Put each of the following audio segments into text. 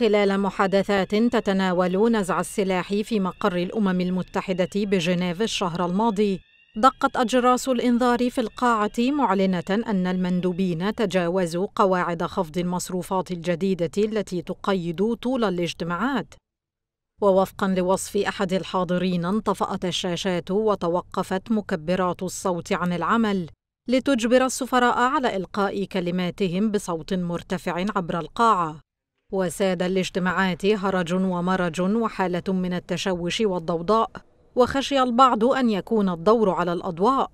خلال محادثات تتناول نزع السلاح في مقر الأمم المتحدة بجنيف الشهر الماضي دقت أجراس الإنذار في القاعة معلنة أن المندوبين تجاوزوا قواعد خفض المصروفات الجديدة التي تقيد طول الاجتماعات ووفقا لوصف أحد الحاضرين انطفأت الشاشات وتوقفت مكبرات الصوت عن العمل لتجبر السفراء على إلقاء كلماتهم بصوت مرتفع عبر القاعة وساد الاجتماعات هرج ومرج وحالة من التشوش والضوضاء وخشي البعض أن يكون الدور على الأضواء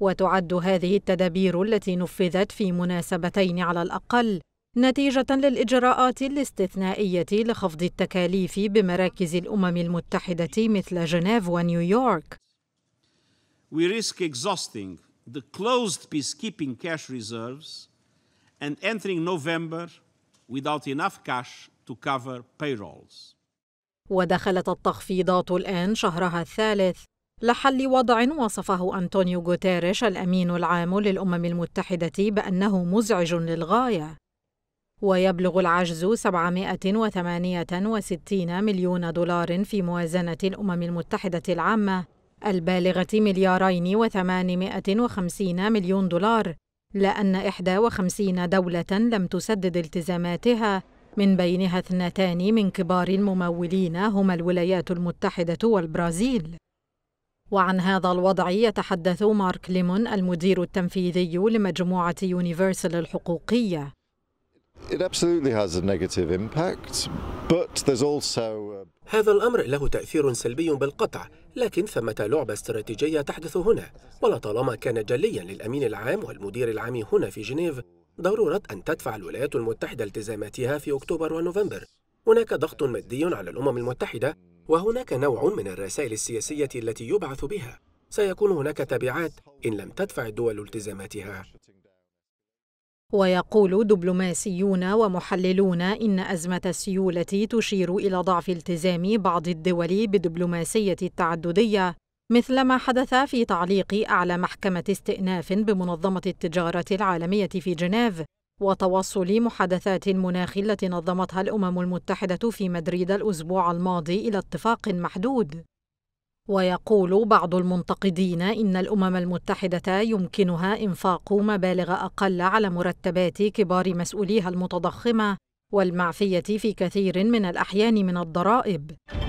وتعد هذه التدابير التي نفذت في مناسبتين على الأقل نتيجة للإجراءات الاستثنائية لخفض التكاليف بمراكز الأمم المتحدة مثل جنيف ونيويورك. We risk exhausting the closed peacekeeping cash reserves and entering November without enough cash to cover payrolls. ودخلت التخفيضات الآن شهرها الثالث لحل وضع وصفه أنطونيو غوتيريش الأمين العام للأمم المتحدة بأنه مزعج للغاية ويبلغ العجز 768 مليون دولار في موازنة الأمم المتحدة العامة البالغة مليارين وثمانمائة وخمسين مليون دولار لأن 51 دولة لم تسدد التزاماتها من بينها اثنتان من كبار الممولين هما الولايات المتحدة والبرازيل وعن هذا الوضع يتحدث مارك ليمون المدير التنفيذي لمجموعة يونيفرسال الحقوقية It absolutely has a negative impact, but there's also هذا الأمر له تأثير سلبي بالقطع لكن ثمة لعبة استراتيجية تحدث هنا ولطالما كان جليا للأمين العام والمدير العام هنا في جنيف ضرورة أن تدفع الولايات المتحدة التزاماتها في أكتوبر ونوفمبر هناك ضغط مادي على الأمم المتحدة وهناك نوع من الرسائل السياسية التي يبعث بها سيكون هناك تبعات إن لم تدفع الدول التزاماتها ويقول دبلوماسيون ومحللون إن أزمة السيولة تشير إلى ضعف التزام بعض الدول بدبلوماسية التعددية مثل ما حدث في تعليق أعلى محكمة استئناف بمنظمة التجارة العالمية في جنيف وتوصل محادثات المناخ التي نظمتها الأمم المتحدة في مدريد الأسبوع الماضي إلى اتفاق محدود ويقول بعض المنتقدين إن الأمم المتحدة يمكنها إنفاق مبالغ أقل على مرتبات كبار مسؤوليها المتضخمة والمعفية في كثير من الأحيان من الضرائب.